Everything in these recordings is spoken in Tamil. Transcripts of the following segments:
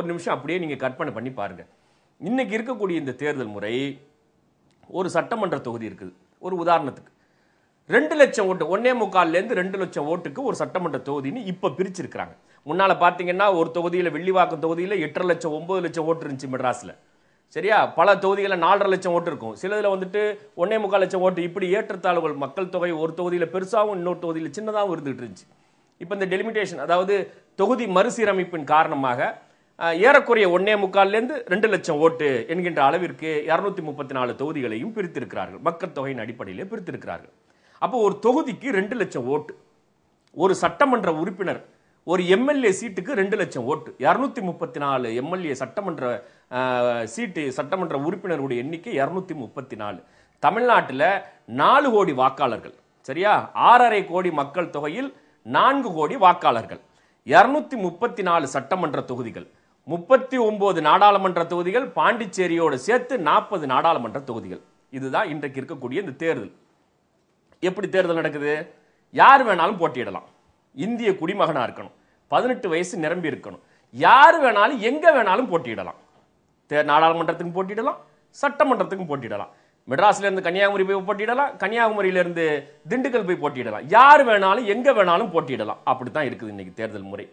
ஒரு நிமிஷம் அப்படியே நீங்கள் கற்பனை பண்ணி பாருங்கள் இன்றைக்கி இருக்கக்கூடிய இந்த தேர்தல் முறை ஒரு சட்டமன்ற தொகுதி இருக்குது ஒரு உதாரணத்துக்கு ரெண்டு லட்சம் ஓட்டு ஒன்னே முக்கால்லேருந்து ரெண்டு லட்சம் ஓட்டுக்கு ஒரு சட்டமன்ற தொகுதின்னு இப்போ பிரிச்சிருக்கிறாங்க முன்னால் பார்த்தீங்கன்னா ஒரு தொகுதியில் வெள்ளிவாக்கம் தொகுதியில் எட்டரை லட்சம் ஒம்பது லட்சம் ஓட்டு இருந்துச்சு மெட்ராஸில் சரியா பல தொகுதிகளில் நாலரை லட்சம் ஓட்டு இருக்கும் சிலதில் வந்துட்டு ஒன்னே முக்கால் லட்சம் ஓட்டு இப்படி ஏற்றத்தாழ்வுகள் மக்கள் தொகை ஒரு தொகுதியில் பெருசாகவும் இன்னொரு தொகுதியில் சின்னதாகவும் இருந்துகிட்டு இருந்துச்சு இப்போ இந்த டெலிமிட்டேஷன் அதாவது தொகுதி மறுசீரமைப்பின் காரணமாக ஏறக்குறைய ஒன்னே முக்கால்லேருந்து ரெண்டு லட்சம் ஓட்டு என்கின்ற அளவிற்கு இரநூத்தி முப்பத்தி நாலு தொகுதிகளையும் பிரித்திருக்கிறார்கள் மக்கள் தொகையின் அடிப்படையில் பிரித்திருக்கிறார்கள் அப்போ ஒரு தொகுதிக்கு ரெண்டு லட்சம் ஓட்டு ஒரு சட்டமன்ற உறுப்பினர் ஒரு எம்எல்ஏ சீட்டுக்கு ரெண்டு லட்சம் ஓட்டு இரநூத்தி முப்பத்தி நாலு எம்எல்ஏ சட்டமன்ற சீட்டு சட்டமன்ற உறுப்பினருடைய எண்ணிக்கை இரநூத்தி முப்பத்தி நாலு தமிழ்நாட்டில் நாலு கோடி வாக்காளர்கள் சரியா ஆறரை கோடி மக்கள் தொகையில் நான்கு கோடி வாக்காளர்கள் இரநூத்தி முப்பத்தி நாலு சட்டமன்ற தொகுதிகள் முப்பத்தி ஒம்பது நாடாளுமன்ற தொகுதிகள் பாண்டிச்சேரியோடு சேர்த்து நாற்பது நாடாளுமன்ற தொகுதிகள் இதுதான் இன்றைக்கு இருக்கக்கூடிய இந்த தேர்தல் எப்படி தேர்தல் நடக்குது யார் வேணாலும் போட்டியிடலாம் இந்திய குடிமகனாக இருக்கணும் பதினெட்டு வயசு நிரம்பி இருக்கணும் யார் வேணாலும் எங்கே வேணாலும் போட்டியிடலாம் தே நாடாளுமன்றத்துக்கும் போட்டியிடலாம் சட்டமன்றத்துக்கும் போட்டியிடலாம் மெட்ராஸ்லேருந்து கன்னியாகுமரி போய் போட்டியிடலாம் கன்னியாகுமரியிலேருந்து திண்டுக்கல் போய் போட்டியிடலாம் யார் வேணாலும் எங்கே வேணாலும் போட்டியிடலாம் அப்படி தான் இருக்குது இன்றைக்கி தேர்தல் முறை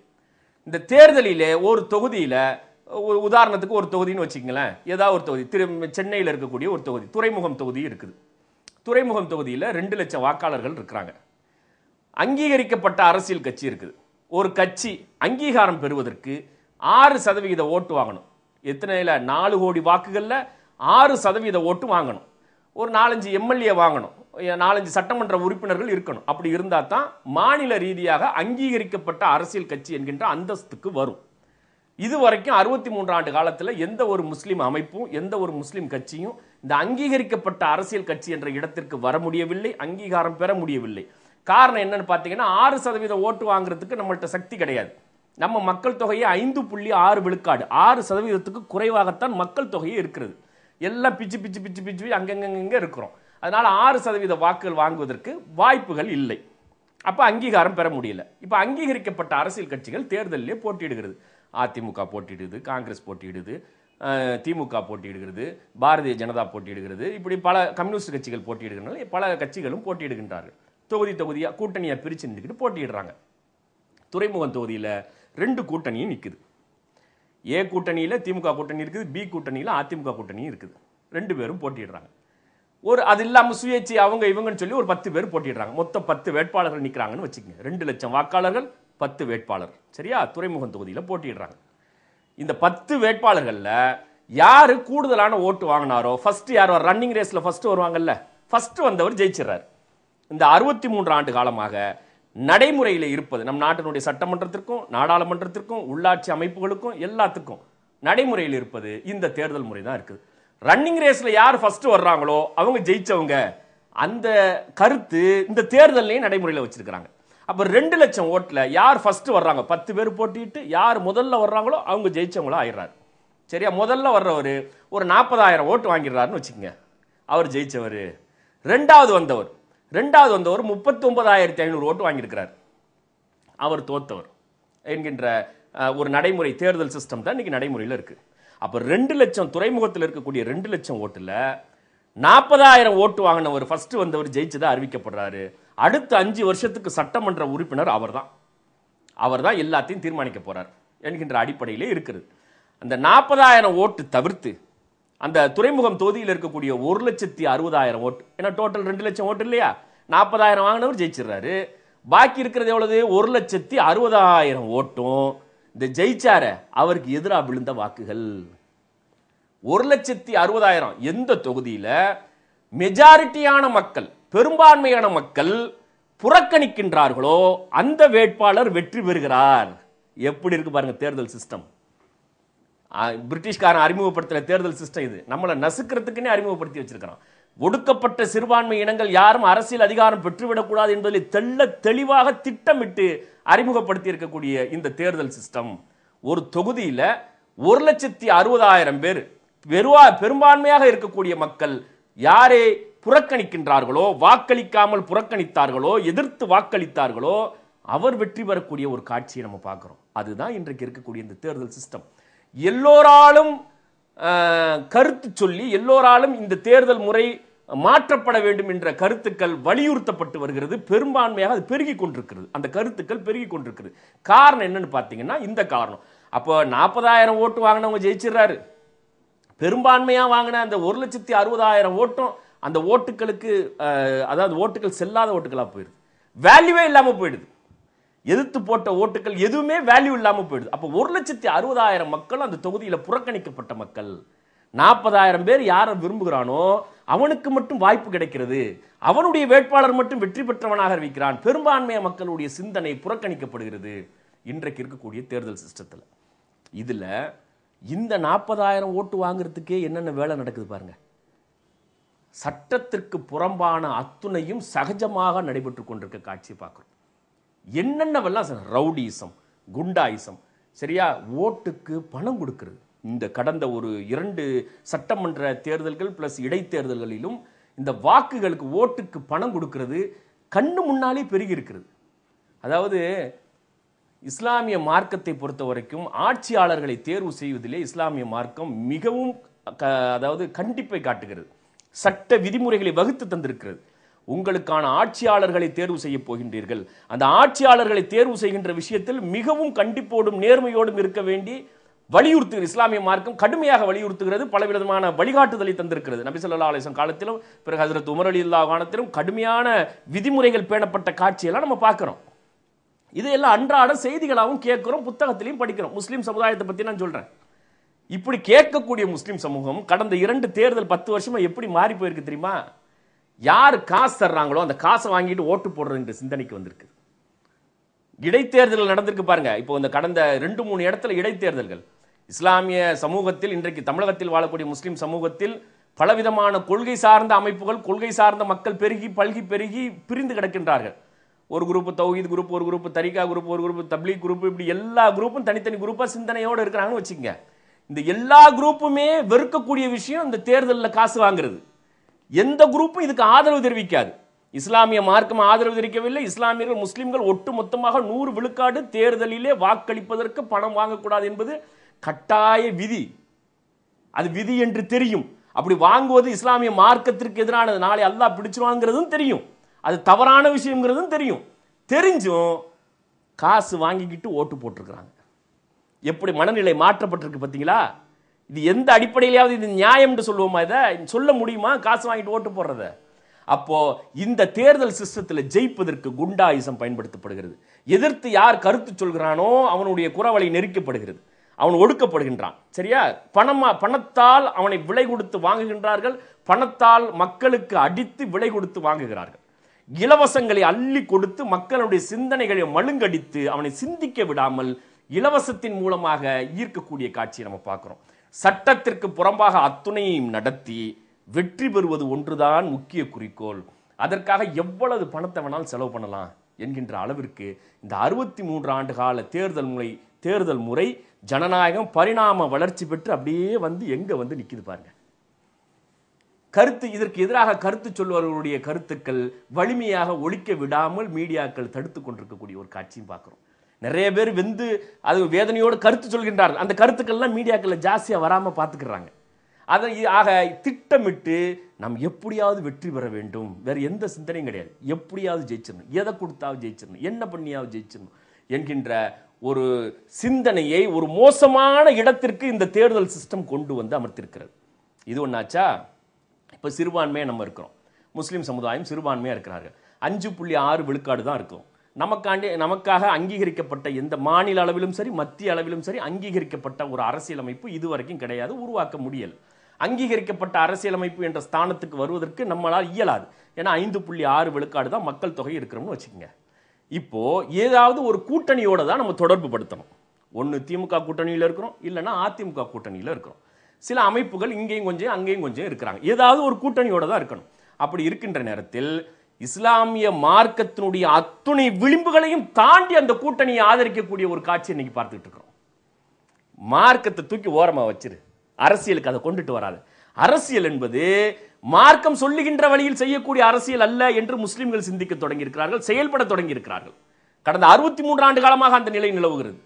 இந்த தேர்தலிலே ஒரு தொகுதியில் உதாரணத்துக்கு ஒரு தொகுதின்னு வச்சுக்கங்களேன் ஏதாவது ஒரு தொகுதி திரு சென்னையில் இருக்கக்கூடிய ஒரு தொகுதி துறைமுகம் தொகுதி இருக்குது துறைமுகம் தொகுதியில் ரெண்டு லட்சம் வாக்காளர்கள் இருக்கிறாங்க அங்கீகரிக்கப்பட்ட அரசியல் கட்சி இருக்குது ஒரு கட்சி அங்கீகாரம் பெறுவதற்கு ஆறு சதவிகித ஓட்டு வாங்கணும் எத்தனையில் நாலு கோடி வாக்குகளில் ஆறு சதவீத ஓட்டு வாங்கணும் ஒரு நாலஞ்சு எம்எல்ஏ வாங்கணும் நாலஞ்சு சட்டமன்ற உறுப்பினர்கள் இருக்கணும் அப்படி இருந்தால் தான் மாநில ரீதியாக அங்கீகரிக்கப்பட்ட அரசியல் கட்சி என்கின்ற அந்தஸ்துக்கு வரும் இது வரைக்கும் அறுபத்தி மூன்று ஆண்டு காலத்தில் எந்த ஒரு முஸ்லீம் அமைப்பும் எந்த ஒரு முஸ்லீம் கட்சியும் இந்த அங்கீகரிக்கப்பட்ட அரசியல் கட்சி என்ற இடத்திற்கு வர முடியவில்லை அங்கீகாரம் பெற முடியவில்லை காரணம் என்னன்னு பார்த்தீங்கன்னா ஆறு சதவீத ஓட்டு வாங்குறதுக்கு நம்மள்கிட்ட சக்தி கிடையாது நம்ம மக்கள் தொகையை ஐந்து புள்ளி ஆறு விழுக்காடு ஆறு சதவீதத்துக்கு குறைவாகத்தான் மக்கள் தொகையே இருக்கிறது எல்லாம் பிச்சு பிச்சு பிச்சு பிச்சு அங்கங்கங்க இருக்கிறோம் அதனால் ஆறு சதவீத வாக்குகள் வாங்குவதற்கு வாய்ப்புகள் இல்லை அப்போ அங்கீகாரம் பெற முடியல இப்போ அங்கீகரிக்கப்பட்ட அரசியல் கட்சிகள் தேர்தலிலே போட்டியிடுகிறது அதிமுக போட்டியிடுது காங்கிரஸ் போட்டியிடுது திமுக போட்டியிடுகிறது பாரதிய ஜனதா போட்டியிடுகிறது இப்படி பல கம்யூனிஸ்ட் கட்சிகள் போட்டியிடுகிறனால பல கட்சிகளும் போட்டியிடுகின்றார்கள் தொகுதி தொகுதியாக கூட்டணியாக பிரித்து நின்றுக்கிட்டு போட்டியிடுறாங்க துறைமுகம் தொகுதியில் ரெண்டு கூட்டணியும் நிற்குது ஏ கூட்டணியில் திமுக கூட்டணி இருக்குது பி கூட்டணியில் அதிமுக கூட்டணியும் இருக்குது ரெண்டு பேரும் போட்டியிடுறாங்க ஒரு அது இல்லாமல் சுயேட்சை அவங்க இவங்கன்னு சொல்லி ஒரு பத்து பேர் போட்டிடுறாங்க மொத்தம் பத்து வேட்பாளர்கள் நிற்கிறாங்கன்னு வச்சுக்கங்க ரெண்டு லட்சம் வாக்காளர்கள் பத்து வேட்பாளர் சரியா துறைமுகம் தொகுதியில் போட்டிடுறாங்க இந்த பத்து வேட்பாளர்களில் யார் கூடுதலான ஓட்டு வாங்கினாரோ ஃபஸ்ட்டு யார் ரன்னிங் ரேஸில் ஃபஸ்ட்டு வருவாங்கல்ல ஃபஸ்ட்டு வந்தவர் ஜெயிச்சிடறார் இந்த அறுபத்தி மூன்று ஆண்டு காலமாக நடைமுறையில் இருப்பது நம் நாட்டினுடைய சட்டமன்றத்திற்கும் நாடாளுமன்றத்திற்கும் உள்ளாட்சி அமைப்புகளுக்கும் எல்லாத்துக்கும் நடைமுறையில் இருப்பது இந்த தேர்தல் முறை தான் இருக்குது ரன்னிங் ரேஸில் யார் ஃபர்ஸ்ட் வர்றாங்களோ அவங்க ஜெயிச்சவங்க அந்த கருத்து இந்த தேர்தலையும் நடைமுறையில் வச்சுருக்கிறாங்க அப்போ ரெண்டு லட்சம் ஓட்டில் யார் ஃபர்ஸ்ட் வர்றாங்க பத்து பேர் போட்டிட்டு யார் முதல்ல வர்றாங்களோ அவங்க ஜெயிச்சவங்களோ ஆயிடுறாரு சரியா முதல்ல வர்றவர் ஒரு நாற்பதாயிரம் ஓட்டு வாங்கிடுறாருன்னு வச்சுக்கோங்க அவர் ஜெயிச்சவர் ரெண்டாவது வந்தவர் ரெண்டாவது வந்தவர் ஒன்பதாயிரத்தி ஐநூறு ஓட்டு வாங்கியிருக்கிறார் அவர் தோத்தவர் என்கின்ற ஒரு நடைமுறை தேர்தல் சிஸ்டம் தான் இன்னைக்கு நடைமுறையில் இருக்குது அப்போ ரெண்டு லட்சம் துறைமுகத்தில் இருக்கக்கூடிய ரெண்டு லட்சம் ஓட்டில் நாற்பதாயிரம் ஓட்டு வாங்கினவர் ஃபஸ்ட்டு வந்தவர் ஜெயிச்சதாக அறிவிக்கப்படுறாரு அடுத்த அஞ்சு வருஷத்துக்கு சட்டமன்ற உறுப்பினர் அவர் தான் அவர் தான் எல்லாத்தையும் தீர்மானிக்க போகிறார் என்கின்ற அடிப்படையிலே இருக்கிறது அந்த நாற்பதாயிரம் ஓட்டு தவிர்த்து அந்த துறைமுகம் தொகுதியில் இருக்கக்கூடிய ஒரு லட்சத்தி அறுபதாயிரம் ஓட்டு ஏன்னா டோட்டல் ரெண்டு லட்சம் ஓட்டு இல்லையா நாற்பதாயிரம் வாங்கினவர் ஜெயிச்சிடுறாரு பாக்கி இருக்கிறது எவ்வளவு ஒரு லட்சத்தி அறுபதாயிரம் ஓட்டும் இந்த ஜெயிச்சார அவருக்கு எதிராக விழுந்த வாக்குகள் ஒரு லட்சத்தி அறுபதாயிரம் எந்த தொகுதியில் மெஜாரிட்டியான மக்கள் பெரும்பான்மையான மக்கள் புறக்கணிக்கின்றார்களோ அந்த வேட்பாளர் வெற்றி பெறுகிறார் எப்படி இருக்கு பாருங்க தேர்தல் சிஸ்டம் பிரிட்டிஷ்காரன் அறிமுகப்படுத்துற தேர்தல் சிஸ்டம் இது நம்மளை நசுக்கிறதுக்குன்னே அறிமுகப்படுத்தி வச்சிருக்கிறோம் ஒடுக்கப்பட்ட சிறுபான்மை இனங்கள் யாரும் அரசியல் அதிகாரம் பெற்றுவிடக்கூடாது என்பதில் தெள்ள தெளிவாக திட்டமிட்டு அறிமுகப்படுத்தி இருக்கக்கூடிய இந்த தேர்தல் சிஸ்டம் ஒரு தொகுதியில் ஒரு லட்சத்தி அறுபதாயிரம் பேர் பெருவா பெரும்பான்மையாக இருக்கக்கூடிய மக்கள் யாரே புறக்கணிக்கின்றார்களோ வாக்களிக்காமல் புறக்கணித்தார்களோ எதிர்த்து வாக்களித்தார்களோ அவர் வெற்றி பெறக்கூடிய ஒரு காட்சியை நம்ம பார்க்குறோம் அதுதான் இன்றைக்கு இருக்கக்கூடிய இந்த தேர்தல் சிஸ்டம் எல்லோராலும் கருத்து சொல்லி எல்லோராலும் இந்த தேர்தல் முறை மாற்றப்பட வேண்டும் என்ற கருத்துக்கள் வலியுறுத்தப்பட்டு வருகிறது பெரும்பான்மையாக அது பெருகி கொண்டிருக்கிறது அந்த கருத்துக்கள் பெருகி கொண்டிருக்கிறது காரணம் என்னன்னு பார்த்தீங்கன்னா இந்த காரணம் அப்போ நாற்பதாயிரம் ஓட்டு வாங்கினவங்க ஜெயிச்சிடுறாரு பெரும்பான்மையாக வாங்கின அந்த ஒரு லட்சத்தி அறுபதாயிரம் ஓட்டும் அந்த ஓட்டுகளுக்கு அதாவது ஓட்டுகள் செல்லாத ஓட்டுகளாக போயிடுது வேல்யூவே இல்லாமல் போயிடுது எதிர்த்து போட்ட ஓட்டுகள் எதுவுமே வேல்யூ இல்லாமல் போயிடுது அப்போ ஒரு லட்சத்தி அறுபதாயிரம் மக்கள் அந்த தொகுதியில் புறக்கணிக்கப்பட்ட மக்கள் நாற்பதாயிரம் பேர் யாரை விரும்புகிறானோ அவனுக்கு மட்டும் வாய்ப்பு கிடைக்கிறது அவனுடைய வேட்பாளர் மட்டும் வெற்றி பெற்றவனாக அறிவிக்கிறான் பெரும்பான்மைய மக்களுடைய சிந்தனை புறக்கணிக்கப்படுகிறது இன்றைக்கு இருக்கக்கூடிய தேர்தல் சிஸ்டத்தில் இதில் இந்த நாற்பதாயிரம் ஓட்டு வாங்குறதுக்கே என்னென்ன வேலை நடக்குது பாருங்கள் சட்டத்திற்கு புறம்பான அத்துணையும் சகஜமாக நடைபெற்று கொண்டிருக்க காட்சி பார்க்குறோம் என்னென்னவெல்லாம் ரவுடிசம் குண்டாயிசம் சரியா ஓட்டுக்கு பணம் கொடுக்கறது இந்த கடந்த ஒரு இரண்டு சட்டமன்ற தேர்தல்கள் ப்ளஸ் இடைத்தேர்தல்களிலும் இந்த வாக்குகளுக்கு ஓட்டுக்கு பணம் கொடுக்கறது கண்ணு முன்னாலே பெருகி இருக்கிறது அதாவது இஸ்லாமிய மார்க்கத்தை பொறுத்த வரைக்கும் ஆட்சியாளர்களை தேர்வு செய்வதிலே இஸ்லாமிய மார்க்கம் மிகவும் அதாவது கண்டிப்பை காட்டுகிறது சட்ட விதிமுறைகளை வகுத்து தந்திருக்கிறது உங்களுக்கான ஆட்சியாளர்களை தேர்வு செய்ய போகின்றீர்கள் அந்த ஆட்சியாளர்களை தேர்வு செய்கின்ற விஷயத்தில் மிகவும் கண்டிப்போடும் நேர்மையோடும் இருக்க வேண்டி வலியுறுத்து இஸ்லாமிய மார்க்கம் கடுமையாக வலியுறுத்துகிறது பலவிதமான வழிகாட்டுதலை தந்திருக்கிறது நபி சொல்லா அலிசம் காலத்திலும் பிறகு ஹசரத் உமர் அலி இல்லா காலத்திலும் கடுமையான விதிமுறைகள் பேணப்பட்ட காட்சியெல்லாம் நம்ம பார்க்குறோம் இதையெல்லாம் அன்றாட செய்திகளாகவும் கேட்குறோம் புத்தகத்திலையும் படிக்கிறோம் முஸ்லீம் சமுதாயத்தை பற்றி நான் சொல்கிறேன் இப்படி கேட்கக்கூடிய முஸ்லீம் சமூகம் கடந்த இரண்டு தேர்தல் பத்து வருஷமாக எப்படி மாறி போயிருக்கு தெரியுமா யார் காசு தர்றாங்களோ அந்த காசை வாங்கிட்டு ஓட்டு போடுறதுன்ற சிந்தனைக்கு வந்திருக்கு இடைத்தேர்தல் நடந்திருக்கு பாருங்க இப்போ இந்த கடந்த ரெண்டு மூணு இடத்துல இடைத்தேர்தல்கள் இஸ்லாமிய சமூகத்தில் இன்றைக்கு தமிழகத்தில் வாழக்கூடிய முஸ்லீம் சமூகத்தில் பலவிதமான கொள்கை சார்ந்த அமைப்புகள் கொள்கை சார்ந்த மக்கள் பெருகி பல்கி பெருகி பிரிந்து கிடக்கின்றார்கள் ஒரு குரூப் தௌஹீத் குரூப் ஒரு குரூப் தரிகா குரூப் ஒரு குரூப் தப்லீக் குரூப் இப்படி எல்லா குரூப்பும் தனித்தனி குரூப்பாக சிந்தனையோடு இருக்கிறாங்கன்னு வச்சுக்கோங்க இந்த எல்லா குரூப்புமே வெறுக்கக்கூடிய விஷயம் இந்த தேர்தலில் காசு வாங்குறது எந்த குரூப்பும் இதுக்கு ஆதரவு தெரிவிக்காது இஸ்லாமிய மார்க்கம் ஆதரவு தெரிவிக்கவில்லை இஸ்லாமியர்கள் முஸ்லீம்கள் ஒட்டு மொத்தமாக நூறு விழுக்காடு தேர்தலிலே வாக்களிப்பதற்கு பணம் வாங்கக்கூடாது என்பது கட்டாய விதி அது விதி என்று தெரியும் அப்படி வாங்குவது இஸ்லாமிய மார்க்கத்திற்கு எதிரானது நாளை அல்லா பிடிச்சிருவாங்கிறதும் தெரியும் அது தவறான விஷயங்கிறதும் தெரியும் தெரிஞ்சும் காசு வாங்கிக்கிட்டு ஓட்டு போட்டிருக்கிறாங்க எப்படி மனநிலை மாற்றப்பட்டிருக்கு பார்த்தீங்களா இது எந்த அடிப்படையிலாவது இது நியாயம்னு சொல்லுவோமா இதை சொல்ல முடியுமா காசு வாங்கிட்டு ஓட்டு போடுறத அப்போ இந்த தேர்தல் சிஸ்டத்தில் ஜெயிப்பதற்கு குண்டாயுசம் பயன்படுத்தப்படுகிறது எதிர்த்து யார் கருத்து சொல்கிறானோ அவனுடைய குறவலை நெருக்கப்படுகிறது அவன் ஒடுக்கப்படுகின்றான் சரியா பணமா பணத்தால் அவனை விலை கொடுத்து வாங்குகின்றார்கள் பணத்தால் மக்களுக்கு அடித்து விலை கொடுத்து வாங்குகிறார்கள் இலவசங்களை அள்ளி கொடுத்து மக்களுடைய சிந்தனைகளை மழுங்கடித்து அவனை சிந்திக்க விடாமல் இலவசத்தின் மூலமாக ஈர்க்கக்கூடிய காட்சியை நம்ம பார்க்குறோம் சட்டத்திற்கு புறம்பாக அத்துணையும் நடத்தி வெற்றி பெறுவது ஒன்றுதான் முக்கிய குறிக்கோள் அதற்காக எவ்வளவு பணத்தை வேணாலும் செலவு பண்ணலாம் என்கின்ற அளவிற்கு இந்த அறுபத்தி மூன்று ஆண்டு கால தேர்தல் முறை தேர்தல் முறை ஜனநாயகம் பரிணாம வளர்ச்சி பெற்று அப்படியே வந்து எங்கே வந்து நிற்கிது பாருங்க கருத்து இதற்கு எதிராக கருத்து சொல்வர்களுடைய கருத்துக்கள் வலிமையாக ஒழிக்க விடாமல் மீடியாக்கள் தடுத்து கொண்டிருக்கக்கூடிய ஒரு காட்சியும் பார்க்குறோம் நிறைய பேர் வெந்து அது வேதனையோடு கருத்து சொல்கின்றார்கள் அந்த கருத்துக்கள்லாம் மீடியாக்களில் ஜாஸ்தியாக வராமல் பார்த்துக்கிறாங்க அதை ஆக திட்டமிட்டு நாம் எப்படியாவது வெற்றி பெற வேண்டும் வேறு எந்த சிந்தனையும் கிடையாது எப்படியாவது ஜெயிச்சிடணும் எதை கொடுத்தாவது ஜெயிச்சிடணும் என்ன பண்ணியாவது ஜெயிச்சிடணும் என்கின்ற ஒரு சிந்தனையை ஒரு மோசமான இடத்திற்கு இந்த தேர்தல் சிஸ்டம் கொண்டு வந்து அமர்த்திருக்கிறது இது ஒன்றாச்சா இப்போ சிறுபான்மையாக நம்ம இருக்கிறோம் முஸ்லீம் சமுதாயம் சிறுபான்மையாக இருக்கிறார்கள் அஞ்சு புள்ளி ஆறு விழுக்காடு தான் இருக்கும் நமக்காண்டி நமக்காக அங்கீகரிக்கப்பட்ட எந்த மாநில அளவிலும் சரி மத்திய அளவிலும் சரி அங்கீகரிக்கப்பட்ட ஒரு அரசியலமைப்பு இதுவரைக்கும் கிடையாது உருவாக்க முடியல் அங்கீகரிக்கப்பட்ட அரசியலமைப்பு என்ற ஸ்தானத்துக்கு வருவதற்கு நம்மளால் இயலாது ஏன்னா ஐந்து புள்ளி ஆறு விழுக்காடு தான் மக்கள் தொகை இருக்கிறோம்னு வச்சுக்கோங்க இப்போது ஏதாவது ஒரு கூட்டணியோடு தான் நம்ம தொடர்பு படுத்தணும் ஒன்று திமுக கூட்டணியில் இருக்கிறோம் இல்லைன்னா அதிமுக கூட்டணியில் இருக்கிறோம் சில அமைப்புகள் இங்கேயும் கொஞ்சம் அங்கேயும் கொஞ்சம் இருக்கிறாங்க ஏதாவது ஒரு கூட்டணியோட தான் இருக்கணும் அப்படி இருக்கின்ற நேரத்தில் இஸ்லாமிய மார்க்கத்தினுடைய அத்துணை விளிம்புகளையும் தாண்டி அந்த கூட்டணியை ஆதரிக்கக்கூடிய ஒரு காட்சி இன்னைக்கு பார்த்துக்கிட்டு இருக்கிறோம் மார்க்கத்தை தூக்கி ஓரமாக வச்சிரு அரசியலுக்கு அதை கொண்டுட்டு வராது அரசியல் என்பது மார்க்கம் சொல்லுகின்ற வழியில் செய்யக்கூடிய அரசியல் அல்ல என்று முஸ்லிம்கள் சிந்திக்க தொடங்கியிருக்கிறார்கள் செயல்பட தொடங்கியிருக்கிறார்கள் கடந்த அறுபத்தி மூன்று ஆண்டு காலமாக அந்த நிலை நிலவுகிறது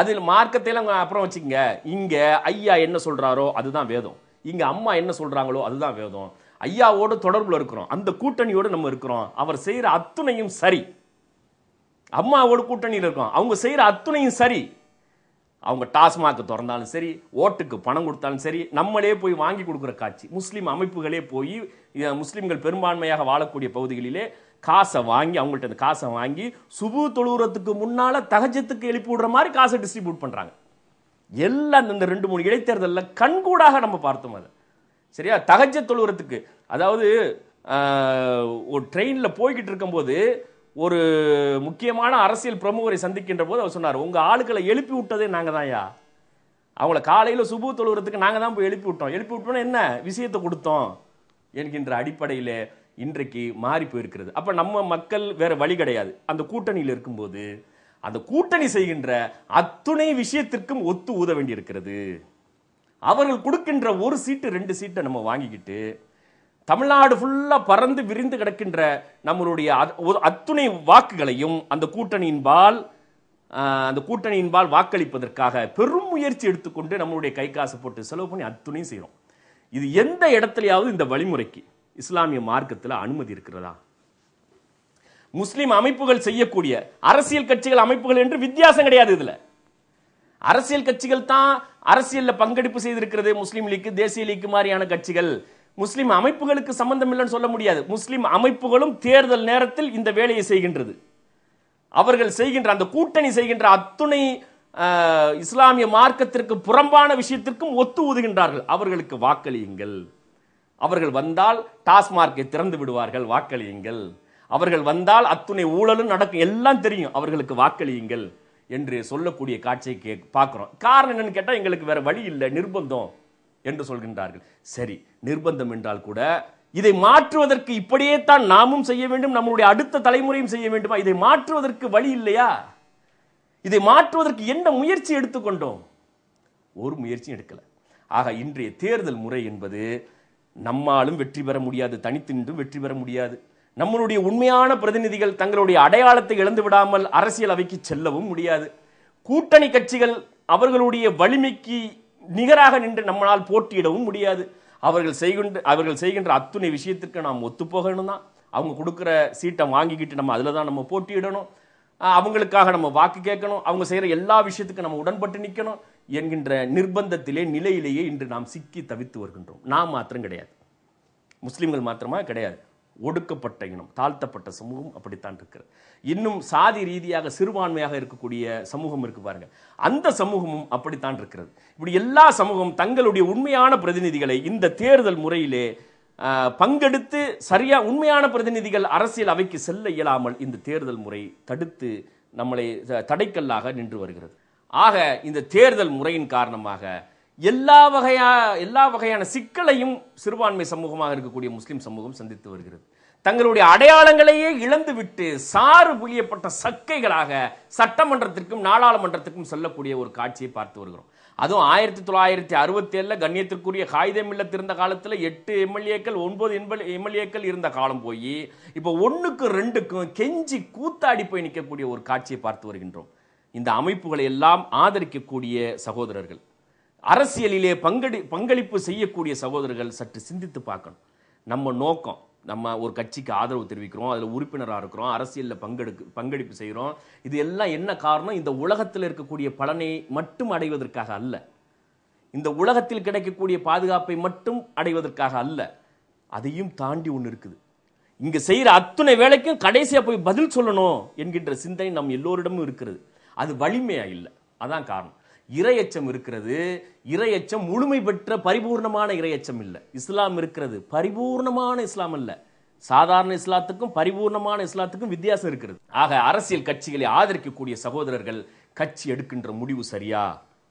அதில் மார்க்கத்தையெல்லாம் அப்புறம் வச்சுக்கோங்க இங்கே ஐயா என்ன சொல்கிறாரோ அதுதான் வேதம் இங்கே அம்மா என்ன சொல்கிறாங்களோ அதுதான் வேதம் ஐயாவோடு தொடர்பில் இருக்கிறோம் அந்த கூட்டணியோடு நம்ம இருக்கிறோம் அவர் செய்கிற அத்துணையும் சரி அம்மாவோட கூட்டணியில் இருக்கோம் அவங்க செய்கிற அத்துணையும் சரி அவங்க டாஸ்மாக் திறந்தாலும் சரி ஓட்டுக்கு பணம் கொடுத்தாலும் சரி நம்மளே போய் வாங்கி கொடுக்குற காட்சி முஸ்லீம் அமைப்புகளே போய் முஸ்லீம்கள் பெரும்பான்மையாக வாழக்கூடிய பகுதிகளிலே காசை வாங்கி அவங்கள்ட்ட அந்த காசை வாங்கி சுபு தொழுகிறதுக்கு முன்னால் தகஜத்துக்கு எழுப்பி விடுற மாதிரி காசை டிஸ்ட்ரிபியூட் பண்ணுறாங்க எல்லாம் இந்த ரெண்டு மூணு இடைத்தேர்தலில் கண்கூடாக நம்ம பார்த்தோம் அதை சரியா தகஜ தொழுகிறதுக்கு அதாவது ஒரு ட்ரெயினில் போய்கிட்டு இருக்கும்போது ஒரு முக்கியமான அரசியல் பிரமுகரை சந்திக்கின்ற போது அவர் சொன்னார் உங்கள் ஆளுக்களை எழுப்பி விட்டதே நாங்கள் தான் யா அவங்கள காலையில் சுபு தொழுகிறதுக்கு நாங்கள் தான் போய் எழுப்பி விட்டோம் எழுப்பி விட்டோம்னா என்ன விஷயத்தை கொடுத்தோம் என்கின்ற அடிப்படையில் இன்றைக்கு மாறி போயிருக்கிறது அப்போ நம்ம மக்கள் வேற வழி கிடையாது அந்த கூட்டணியில் இருக்கும்போது அந்த கூட்டணி செய்கின்ற அத்துணை விஷயத்திற்கும் ஒத்து ஊத வேண்டியிருக்கிறது அவர்கள் கொடுக்கின்ற ஒரு சீட்டு ரெண்டு சீட்டை நம்ம வாங்கிக்கிட்டு தமிழ்நாடு ஃபுல்லாக பறந்து விரிந்து கிடக்கின்ற நம்மளுடைய அத்துணை வாக்குகளையும் அந்த கூட்டணியின்பால் அந்த கூட்டணியின்பால் வாக்களிப்பதற்காக பெரும் முயற்சி எடுத்துக்கொண்டு நம்மளுடைய கை காசு போட்டு செலவு பண்ணி அத்துணையும் செய்கிறோம் இது எந்த இடத்துலையாவது இந்த வழிமுறைக்கு இஸ்லாமிய மார்க்கத்தில் அனுமதி இருக்கிறதா முஸ்லிம் அமைப்புகள் செய்யக்கூடிய அரசியல் கட்சிகள் அமைப்புகள் என்று வித்தியாசம் கிடையாது இதில் அரசியல் கட்சிகள் தான் அரசியலில் பங்கெடுப்பு செய்திருக்கிறது முஸ்லீம் லீக் தேசிய லீக்கு மாதிரியான கட்சிகள் முஸ்லிம் அமைப்புகளுக்கு சம்பந்தம் இல்லைன்னு சொல்ல முடியாது முஸ்லிம் அமைப்புகளும் தேர்தல் நேரத்தில் இந்த வேலையை செய்கின்றது அவர்கள் செய்கின்ற அந்த கூட்டணி செய்கின்ற அத்துணை இஸ்லாமிய மார்க்கத்திற்கு புறம்பான விஷயத்திற்கும் ஒத்து ஊதுகின்றார்கள் அவர்களுக்கு வாக்களியுங்கள் அவர்கள் வந்தால் டாஸ்மார்க்கை திறந்து விடுவார்கள் வாக்களியுங்கள் அவர்கள் வந்தால் அத்துணை ஊழலும் நடக்கும் எல்லாம் தெரியும் அவர்களுக்கு வாக்களியுங்கள் என்று சொல்லக்கூடிய காட்சியை கே பார்க்குறோம் காரணம் என்னன்னு கேட்டால் எங்களுக்கு வேறு வழி இல்லை நிர்பந்தம் என்று சொல்கின்றார்கள் சரி நிர்பந்தம் என்றால் கூட இதை மாற்றுவதற்கு இப்படியே தான் நாமும் செய்ய வேண்டும் நம்மளுடைய அடுத்த தலைமுறையும் செய்ய வேண்டுமா இதை மாற்றுவதற்கு வழி இல்லையா இதை மாற்றுவதற்கு என்ன முயற்சி எடுத்துக்கொண்டோம் ஒரு முயற்சியும் எடுக்கலை ஆக இன்றைய தேர்தல் முறை என்பது நம்மாலும் வெற்றி பெற முடியாது நின்றும் வெற்றி பெற முடியாது நம்மளுடைய உண்மையான பிரதிநிதிகள் தங்களுடைய அடையாளத்தை இழந்து விடாமல் அரசியல் அவைக்கு செல்லவும் முடியாது கூட்டணி கட்சிகள் அவர்களுடைய வலிமைக்கு நிகராக நின்று நம்மளால் போட்டியிடவும் முடியாது அவர்கள் செய்கின்ற அவர்கள் செய்கின்ற அத்துணை விஷயத்திற்கு நாம் ஒத்துப்போகணும் தான் அவங்க கொடுக்குற சீட்டை வாங்கிக்கிட்டு நம்ம அதில் தான் நம்ம போட்டியிடணும் அவங்களுக்காக நம்ம வாக்கு கேட்கணும் அவங்க செய்கிற எல்லா விஷயத்துக்கும் நம்ம உடன்பட்டு நிற்கணும் என்கின்ற நிர்பந்தத்திலே நிலையிலேயே இன்று நாம் சிக்கி தவித்து வருகின்றோம் நாம் மாத்திரம் கிடையாது முஸ்லீம்கள் மாத்திரமா கிடையாது ஒடுக்கப்பட்ட இனம் தாழ்த்தப்பட்ட சமூகம் அப்படித்தான் இருக்கிறது இன்னும் சாதி ரீதியாக சிறுபான்மையாக இருக்கக்கூடிய சமூகம் இருக்கு பாருங்க அந்த சமூகமும் அப்படித்தான் இருக்கிறது இப்படி எல்லா சமூகம் தங்களுடைய உண்மையான பிரதிநிதிகளை இந்த தேர்தல் முறையிலே பங்கெடுத்து சரியா உண்மையான பிரதிநிதிகள் அரசியல் அவைக்கு செல்ல இயலாமல் இந்த தேர்தல் முறை தடுத்து நம்மளை தடைக்கல்லாக நின்று வருகிறது ஆக இந்த தேர்தல் முறையின் காரணமாக எல்லா வகையா எல்லா வகையான சிக்கலையும் சிறுபான்மை சமூகமாக இருக்கக்கூடிய முஸ்லீம் சமூகம் சந்தித்து வருகிறது தங்களுடைய அடையாளங்களையே இழந்துவிட்டு சாறு புளியப்பட்ட சக்கைகளாக சட்டமன்றத்திற்கும் நாடாளுமன்றத்திற்கும் செல்லக்கூடிய ஒரு காட்சியை பார்த்து வருகிறோம் அதுவும் ஆயிரத்தி தொள்ளாயிரத்தி அறுபத்தி ஏழில் கண்ணியத்திற்குரிய காகிதம் இல்லத்து இருந்த காலத்தில் எட்டு எம்எல்ஏக்கள் ஒன்பது எம்எல்ஏக்கள் இருந்த காலம் போய் இப்போ ஒன்றுக்கும் ரெண்டுக்கும் கெஞ்சி கூத்தாடி போய் நிற்கக்கூடிய ஒரு காட்சியை பார்த்து வருகின்றோம் இந்த அமைப்புகளை எல்லாம் ஆதரிக்கக்கூடிய சகோதரர்கள் அரசியலிலே பங்கடி பங்களிப்பு செய்யக்கூடிய சகோதரர்கள் சற்று சிந்தித்து பார்க்கணும் நம்ம நோக்கம் நம்ம ஒரு கட்சிக்கு ஆதரவு தெரிவிக்கிறோம் அதில் உறுப்பினராக இருக்கிறோம் அரசியலில் பங்கெடுக்கு பங்கெடுப்பு செய்கிறோம் இது எல்லாம் என்ன காரணம் இந்த உலகத்தில் இருக்கக்கூடிய பலனை மட்டும் அடைவதற்காக அல்ல இந்த உலகத்தில் கிடைக்கக்கூடிய பாதுகாப்பை மட்டும் அடைவதற்காக அல்ல அதையும் தாண்டி ஒன்று இருக்குது இங்கே செய்கிற அத்துணை வேலைக்கும் கடைசியாக போய் பதில் சொல்லணும் என்கின்ற சிந்தனை நம் எல்லோரிடமும் இருக்கிறது அது வலிமையாக இல்லை அதான் காரணம் இரையச்சம் இருக்கிறது இரையச்சம் முழுமை பெற்ற பரிபூர்ணமான இரையச்சம் இல்லை இஸ்லாம் இருக்கிறது பரிபூர்ணமான இஸ்லாம் இல்லை சாதாரண இஸ்லாத்துக்கும் பரிபூர்ணமான இஸ்லாத்துக்கும் வித்தியாசம் இருக்கிறது ஆக அரசியல் கட்சிகளை ஆதரிக்கக்கூடிய சகோதரர்கள் கட்சி எடுக்கின்ற முடிவு சரியா